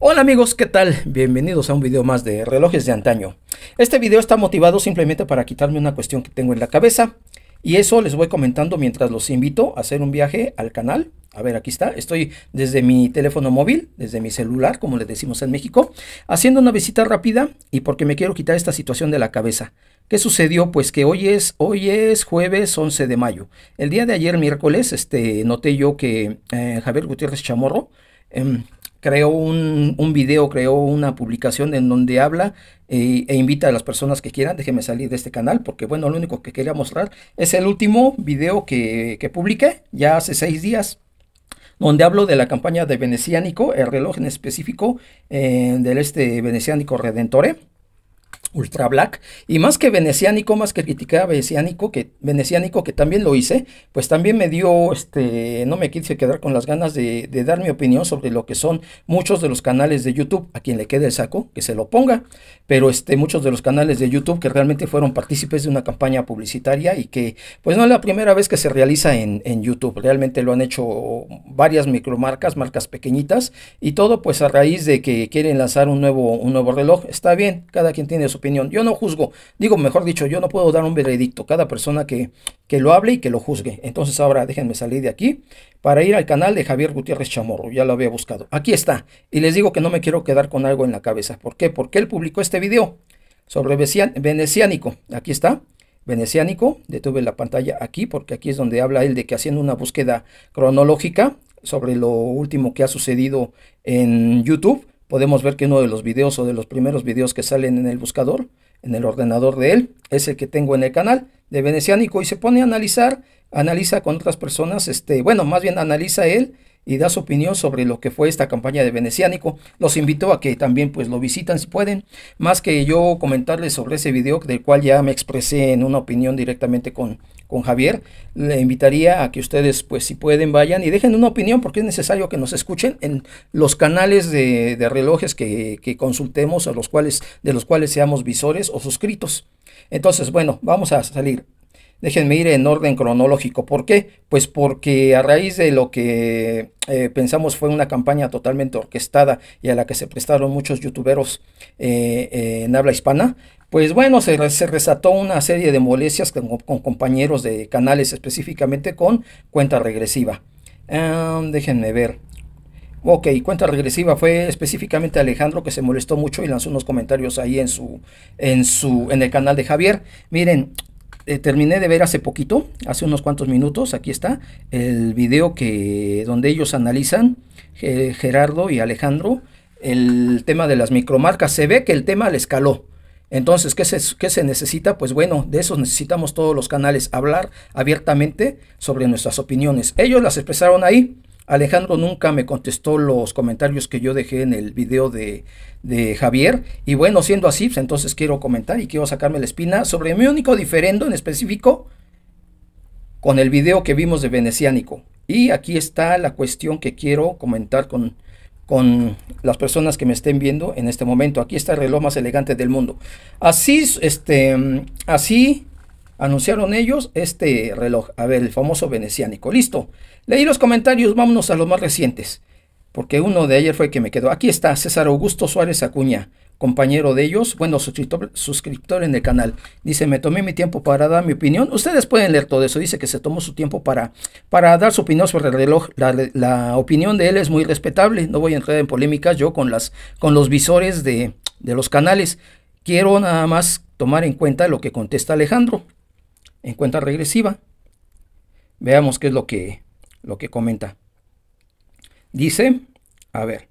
Hola amigos, ¿qué tal? Bienvenidos a un video más de relojes de antaño. Este video está motivado simplemente para quitarme una cuestión que tengo en la cabeza y eso les voy comentando mientras los invito a hacer un viaje al canal. A ver, aquí está, estoy desde mi teléfono móvil, desde mi celular, como le decimos en México, haciendo una visita rápida y porque me quiero quitar esta situación de la cabeza. ¿Qué sucedió? Pues que hoy es, hoy es jueves 11 de mayo. El día de ayer, miércoles, este, noté yo que eh, Javier Gutiérrez Chamorro em, creó un, un video, creó una publicación en donde habla eh, e invita a las personas que quieran, déjenme salir de este canal, porque bueno, lo único que quería mostrar es el último video que, publiqué ya hace seis días donde hablo de la campaña de Veneciánico, el reloj en específico eh, del este Veneciánico Redentore. Ultra Black, y más que Veneciánico, más que criticar a Veneciánico, que, Veneciánico, que también lo hice, pues también me dio, este, no me quise quedar con las ganas de, de, dar mi opinión sobre lo que son muchos de los canales de YouTube, a quien le quede el saco, que se lo ponga, pero este, muchos de los canales de YouTube que realmente fueron partícipes de una campaña publicitaria y que, pues no es la primera vez que se realiza en, en YouTube, realmente lo han hecho varias micromarcas, marcas pequeñitas, y todo pues a raíz de que quieren lanzar un nuevo, un nuevo reloj, está bien, cada quien tiene su opinión. Yo no juzgo, digo, mejor dicho, yo no puedo dar un veredicto. Cada persona que, que lo hable y que lo juzgue. Entonces ahora déjenme salir de aquí para ir al canal de Javier Gutiérrez Chamorro. Ya lo había buscado. Aquí está. Y les digo que no me quiero quedar con algo en la cabeza. ¿Por qué? Porque él publicó este video sobre veneciánico. Aquí está veneciánico. Detuve la pantalla aquí porque aquí es donde habla él de que haciendo una búsqueda cronológica sobre lo último que ha sucedido en YouTube, podemos ver que uno de los videos o de los primeros videos que salen en el buscador, en el ordenador de él, es el que tengo en el canal de Veneciánico y se pone a analizar, analiza con otras personas, este, bueno, más bien analiza él y da su opinión sobre lo que fue esta campaña de Veneciánico. Los invito a que también pues lo visitan si pueden, más que yo comentarles sobre ese video del cual ya me expresé en una opinión directamente con, con Javier, le invitaría a que ustedes, pues si pueden, vayan y dejen una opinión, porque es necesario que nos escuchen en los canales de, relojes que, consultemos, o los cuales, de los cuales seamos visores o suscritos. Entonces, bueno, vamos a salir. Déjenme ir en orden cronológico. ¿Por qué? Pues porque a raíz de lo que eh, pensamos fue una campaña totalmente orquestada y a la que se prestaron muchos youtuberos eh, eh, en habla hispana, pues bueno, se, se, una serie de molestias con, compañeros de canales, específicamente con cuenta regresiva. Em, déjenme ver. Ok, cuenta regresiva fue específicamente Alejandro que se molestó mucho y lanzó unos comentarios ahí en su, en su, en el canal de Javier. Miren, eh, terminé de ver hace poquito, hace unos cuantos minutos, aquí está el video que donde ellos analizan eh, Gerardo y Alejandro el tema de las micromarcas. Se ve que el tema le escaló entonces, ¿qué se, se, necesita? Pues bueno, de eso necesitamos todos los canales, hablar abiertamente sobre nuestras opiniones. Ellos las expresaron ahí. Alejandro nunca me contestó los comentarios que yo dejé en el video de, de Javier. Y bueno, siendo así, pues entonces quiero comentar y quiero sacarme la espina sobre mi único diferendo en específico con el video que vimos de Veneciánico. Y aquí está la cuestión que quiero comentar con, con las personas que me estén viendo en este momento. Aquí está el reloj más elegante del mundo. Así, este, así anunciaron ellos este reloj. A ver, el famoso veneciánico. Listo. Leí los comentarios, vámonos a los más recientes. Porque uno de ayer fue que me quedó. Aquí está César Augusto Suárez Acuña compañero de ellos, bueno, suscriptor, en el canal. Dice, me tomé mi tiempo para dar mi opinión. Ustedes pueden leer todo eso. Dice que se tomó su tiempo para, para dar su opinión sobre el reloj. La, opinión de él es muy respetable. No voy a entrar en polémicas yo con, las, con los visores de, de los canales. Quiero nada más tomar en cuenta lo que contesta Alejandro en cuenta regresiva. Veamos qué es lo que, lo que comenta. Dice, a ver,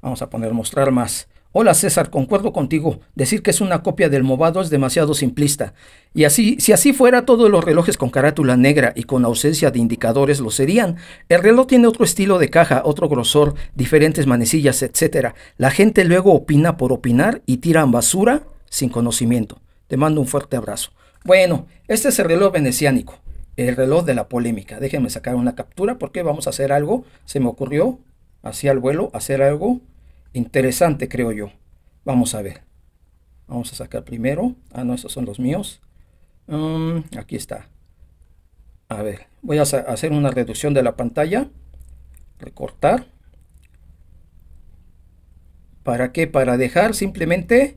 vamos a poner mostrar más. Hola César, concuerdo contigo. Decir que es una copia del Movado es demasiado simplista. Y así, si así fuera, todos los relojes con carátula negra y con ausencia de indicadores lo serían. El reloj tiene otro estilo de caja, otro grosor, diferentes manecillas, etc. La gente luego opina por opinar y tiran basura sin conocimiento. Te mando un fuerte abrazo. Bueno, este es el reloj veneciánico, el reloj de la polémica. Déjenme sacar una captura porque vamos a hacer algo. Se me ocurrió, así al vuelo, hacer algo interesante, creo yo. Vamos a ver. Vamos a sacar primero. Ah, no, esos son los míos. Mm, aquí está. A ver, voy a hacer una reducción de la pantalla. Recortar. ¿Para qué? Para dejar simplemente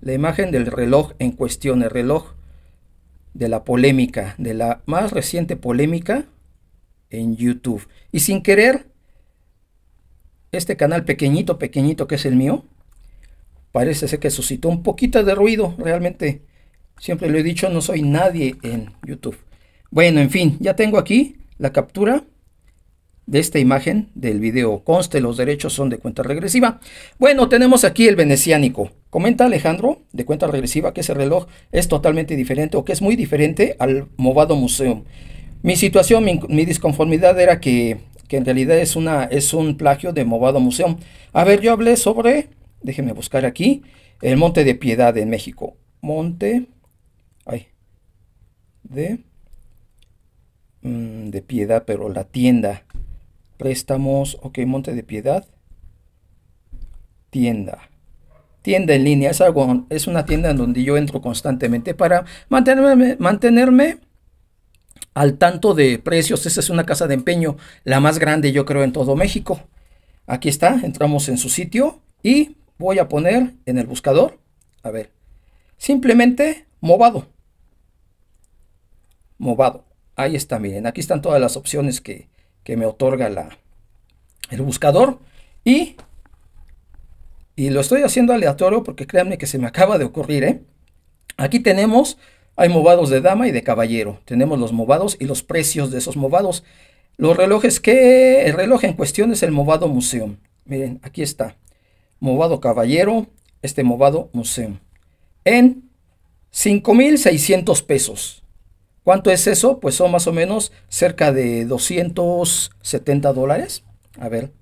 la imagen del reloj en cuestión, el reloj de la polémica, de la más reciente polémica en YouTube. Y sin querer, este canal pequeñito, pequeñito que es el mío, parece ser que suscitó un poquito de ruido. Realmente, siempre lo he dicho, no soy nadie en YouTube. Bueno, en fin, ya tengo aquí la captura de esta imagen del video. Conste, los derechos son de cuenta regresiva. Bueno, tenemos aquí el veneciánico. Comenta Alejandro de cuenta regresiva que ese reloj es totalmente diferente o que es muy diferente al Movado Museum. Mi situación, mi disconformidad era que que en realidad es, una, es un plagio de Movado Museo. A ver, yo hablé sobre, déjenme buscar aquí, el Monte de Piedad en México. Monte, ay, de, mm, de Piedad, pero la tienda. Préstamos, ok, Monte de Piedad, tienda tienda en línea, es, es una tienda en donde yo entro constantemente para mantenerme, mantenerme al tanto de precios. Esa es una casa de empeño, la más grande yo creo en todo México. Aquí está, entramos en su sitio y voy a poner en el buscador, a ver, simplemente Movado. Movado. Ahí está, miren, aquí están todas las opciones que, que me otorga la, el buscador. Y, y lo estoy haciendo aleatorio porque créanme que se me acaba de ocurrir, ¿eh? Aquí tenemos hay movados de dama y de caballero. Tenemos los movados y los precios de esos movados. Los relojes que... El reloj en cuestión es el movado museo. Miren, aquí está. Movado caballero, este movado museo En 5,600 pesos. ¿Cuánto es eso? Pues son más o menos cerca de 270 dólares. A ver.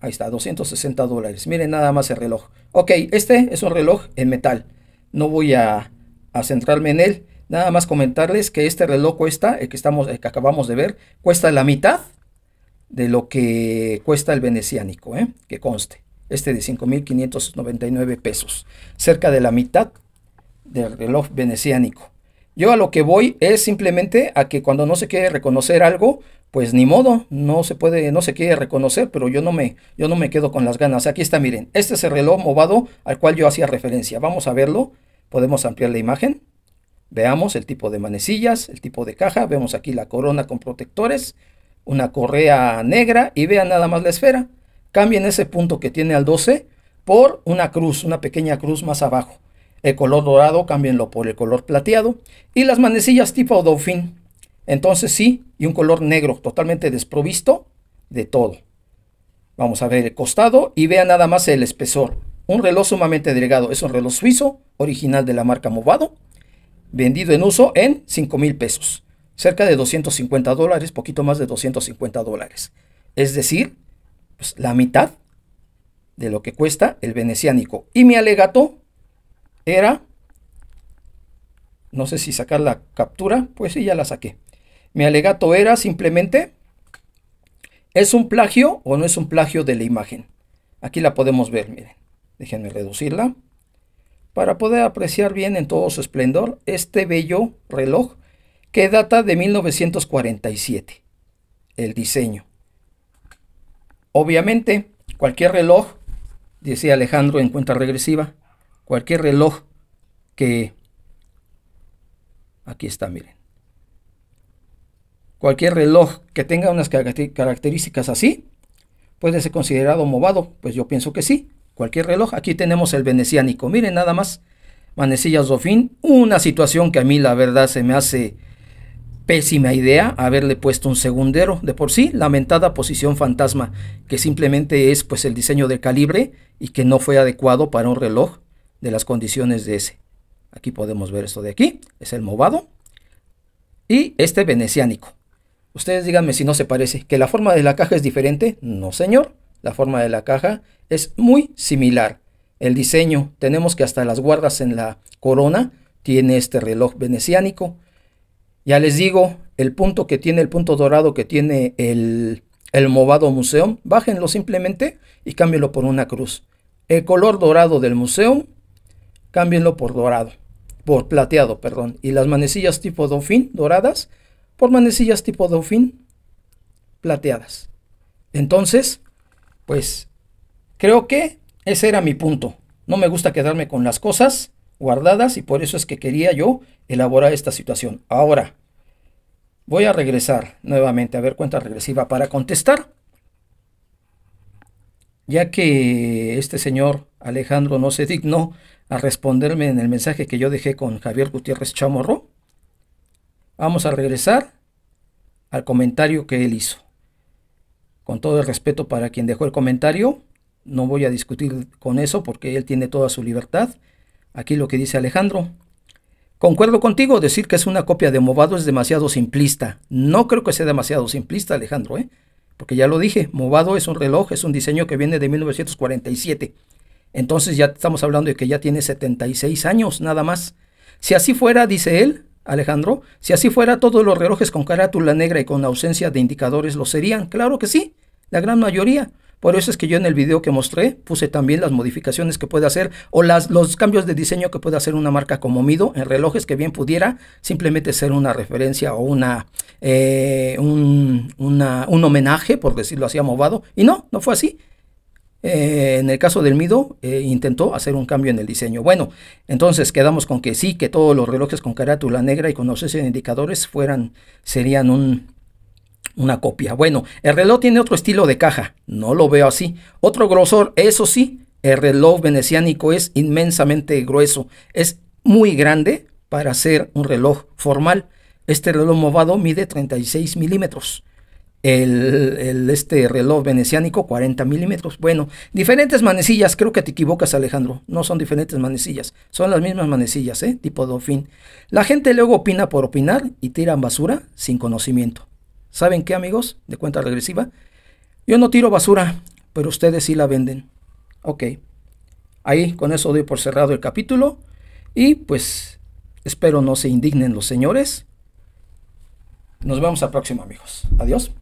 Ahí está, 260 dólares. Miren nada más el reloj. Ok, este es un reloj en metal. No voy a centrarme en él. Nada más comentarles que este reloj cuesta, el que, estamos, que acabamos de ver, cuesta la mitad de lo que cuesta el veneciánico, ¿eh? que conste, este de 5.599 pesos, cerca de la mitad del reloj veneciánico. Yo a lo que voy es simplemente a que cuando no se quiere reconocer algo, pues ni modo, no se puede, no se quiere reconocer, pero yo no me, yo no me quedo con las ganas. Aquí está, miren, este es el reloj movado al cual yo hacía referencia. Vamos a verlo. Podemos ampliar la imagen. Veamos el tipo de manecillas, el tipo de caja. Vemos aquí la corona con protectores, una correa negra y vean nada más la esfera. Cambien ese punto que tiene al 12 por una cruz, una pequeña cruz más abajo. El color dorado cámbienlo por el color plateado. Y las manecillas tipo Dauphin. Entonces sí, y un color negro totalmente desprovisto de todo. Vamos a ver el costado y vean nada más el espesor. Un reloj sumamente delgado. Es un reloj suizo, original de la marca Movado, vendido en uso en 5 mil pesos. Cerca de 250 dólares, poquito más de 250 dólares. Es decir, pues, la mitad de lo que cuesta el veneciánico. Y mi alegato era, no sé si sacar la captura, pues sí, ya la saqué. Mi alegato era simplemente, ¿es un plagio o no es un plagio de la imagen? Aquí la podemos ver, miren. Déjenme reducirla. Para poder apreciar bien en todo su esplendor este bello reloj que data de 1947. El diseño. Obviamente, cualquier reloj, decía Alejandro en cuenta regresiva, cualquier reloj que... Aquí está, miren. Cualquier reloj que tenga unas características así, puede ser considerado movado. Pues yo pienso que sí, cualquier reloj. Aquí tenemos el veneciánico. Miren nada más, manecillas Dofín. Una situación que a mí la verdad se me hace pésima idea haberle puesto un segundero. De por sí, lamentada posición fantasma, que simplemente es pues el diseño del calibre y que no fue adecuado para un reloj de las condiciones de ese. Aquí podemos ver esto de aquí, es el movado. Y este veneciánico. Ustedes díganme si no se parece. ¿Que la forma de la caja es diferente? No, señor la forma de la caja, es muy similar. El diseño, tenemos que hasta las guardas en la corona tiene este reloj veneciánico. Ya les digo, el punto que tiene, el punto dorado que tiene el, Movado museo. bájenlo simplemente y cámbienlo por una cruz. El color dorado del museo. cámbienlo por dorado, por plateado, perdón. Y las manecillas tipo Dauphin, doradas, por manecillas tipo Dauphin, plateadas. Entonces, pues creo que ese era mi punto. No me gusta quedarme con las cosas guardadas y por eso es que quería yo elaborar esta situación. Ahora, voy a regresar nuevamente a ver cuenta regresiva para contestar. Ya que este señor Alejandro no se dignó a responderme en el mensaje que yo dejé con Javier Gutiérrez Chamorro, vamos a regresar al comentario que él hizo con todo el respeto para quien dejó el comentario, no voy a discutir con eso porque él tiene toda su libertad. Aquí lo que dice Alejandro. Concuerdo contigo, decir que es una copia de Movado es demasiado simplista. No creo que sea demasiado simplista, Alejandro, ¿eh? porque ya lo dije, Movado es un reloj, es un diseño que viene de 1947. Entonces ya estamos hablando de que ya tiene 76 años nada más. Si así fuera, dice él, Alejandro, si así fuera, todos los relojes con carátula negra y con ausencia de indicadores lo serían. Claro que sí, la gran mayoría. Por eso es que yo en el video que mostré puse también las modificaciones que puede hacer o las, los cambios de diseño que puede hacer una marca como Mido en relojes que bien pudiera simplemente ser una referencia o una, eh, un, un homenaje, por decirlo así, a Movado. Y no, no fue así. Eh, en el caso del Mido, eh, intentó hacer un cambio en el diseño. Bueno, entonces quedamos con que sí, que todos los relojes con carátula negra y con los indicadores fueran, serían un, una copia. Bueno, el reloj tiene otro estilo de caja, no lo veo así. Otro grosor, eso sí, el reloj veneciánico es inmensamente grueso, es muy grande para ser un reloj formal. Este reloj movado mide 36 milímetros el, este reloj veneciánico 40 milímetros. Bueno, diferentes manecillas, creo que te equivocas Alejandro, no son diferentes manecillas, son las mismas manecillas, ¿eh? tipo dofín. La gente luego opina por opinar y tiran basura sin conocimiento. ¿Saben qué amigos? De cuenta regresiva. Yo no tiro basura, pero ustedes sí la venden. Ok, ahí con eso doy por cerrado el capítulo y pues espero no se indignen los señores. Nos vemos al próximo amigos. Adiós.